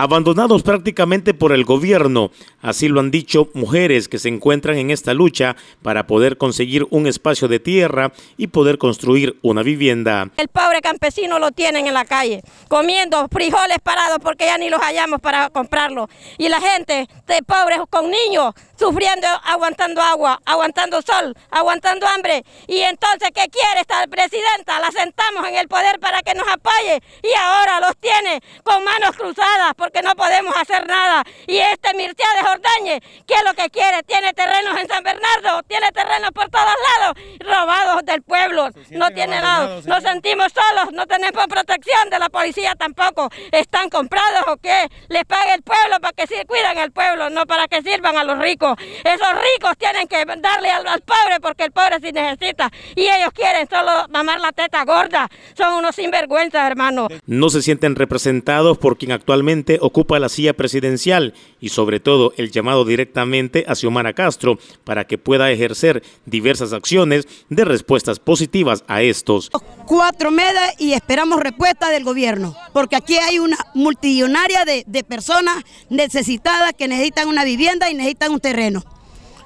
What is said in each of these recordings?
abandonados prácticamente por el gobierno. Así lo han dicho mujeres que se encuentran en esta lucha para poder conseguir un espacio de tierra y poder construir una vivienda. El pobre campesino lo tienen en la calle, comiendo frijoles parados porque ya ni los hallamos para comprarlos. Y la gente, de pobres con niños, sufriendo, aguantando agua, aguantando sol, aguantando hambre. Y entonces, ¿qué quiere esta presidenta? La sentamos en el poder para que nos apoye y ahora los tiene con manos cruzadas porque no podemos hacer nada. Y este de Jordañez, ¿qué es lo que quiere? Tiene terrenos en San Bernardo, tiene terrenos por todos lados, robados del pueblo, no tiene nada, ¿eh? nos sentimos solos, no tenemos protección de la policía tampoco, están comprados o qué, les paga el pueblo para que se cuidan al pueblo, no para que sirvan a los ricos. Esos ricos tienen que darle al, al, pobre porque el pobre sí necesita. Y ellos quieren solo mamar la teta gorda. Son unos sinvergüenzas, hermano. No se sienten representados por quien actualmente ocupa la silla presidencial y sobre todo el llamado directamente a Xiomara Castro para que pueda ejercer diversas acciones de respuestas positivas a estos. Cuatro medas y esperamos respuesta del gobierno porque aquí hay una multillonaria de, personas necesitadas que necesitan una vivienda y necesitan un terreno.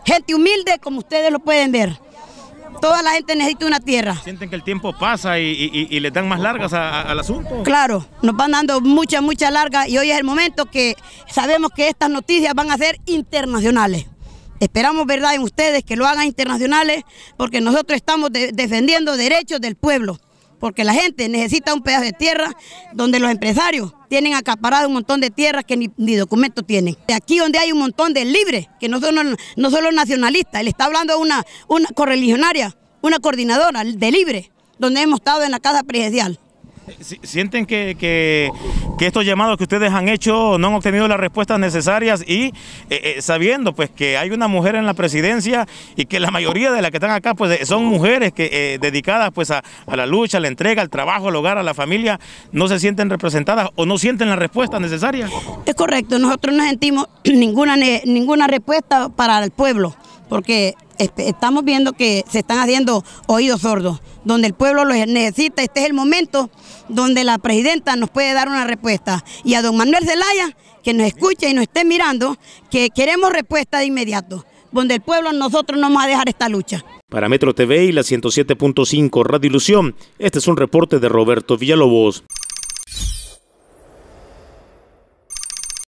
Gente humilde como ustedes lo pueden ver toda la gente necesita una tierra. ¿Sienten que el tiempo pasa y, le dan más largas al asunto? Claro, nos van dando muchas, muchas largas y hoy es el momento que sabemos que estas noticias van a ser internacionales. Esperamos, ¿verdad?, en ustedes que lo hagan internacionales porque nosotros estamos defendiendo derechos del pueblo porque la gente necesita un pedazo de tierra donde los empresarios tienen acaparado un montón de tierras que ni, documento tienen. Aquí donde hay un montón de libres, que no son, no los nacionalistas, él está hablando una, una correligionaria, una coordinadora de libre, donde hemos estado en la casa presidencial. ¿Sienten que, estos llamados que ustedes han hecho no han obtenido las respuestas necesarias y eh, eh, sabiendo pues que hay una mujer en la presidencia y que la mayoría de las que están acá pues eh, son mujeres que dedicadas pues a, la lucha, a la entrega, al trabajo, al hogar, a la familia, no se sienten representadas o no sienten las respuestas necesarias? Es correcto, nosotros no sentimos ninguna, ninguna respuesta para el pueblo porque estamos viendo que se están haciendo oídos sordos, donde el pueblo los necesita. Este es el momento donde la presidenta nos puede dar una respuesta. Y a don Manuel Zelaya, que nos escuche y nos esté mirando, que queremos respuesta de inmediato, donde el pueblo nosotros no vamos a dejar esta lucha. Para Metro TV y la 107.5 Radio Ilusión, este es un reporte de Roberto Villalobos.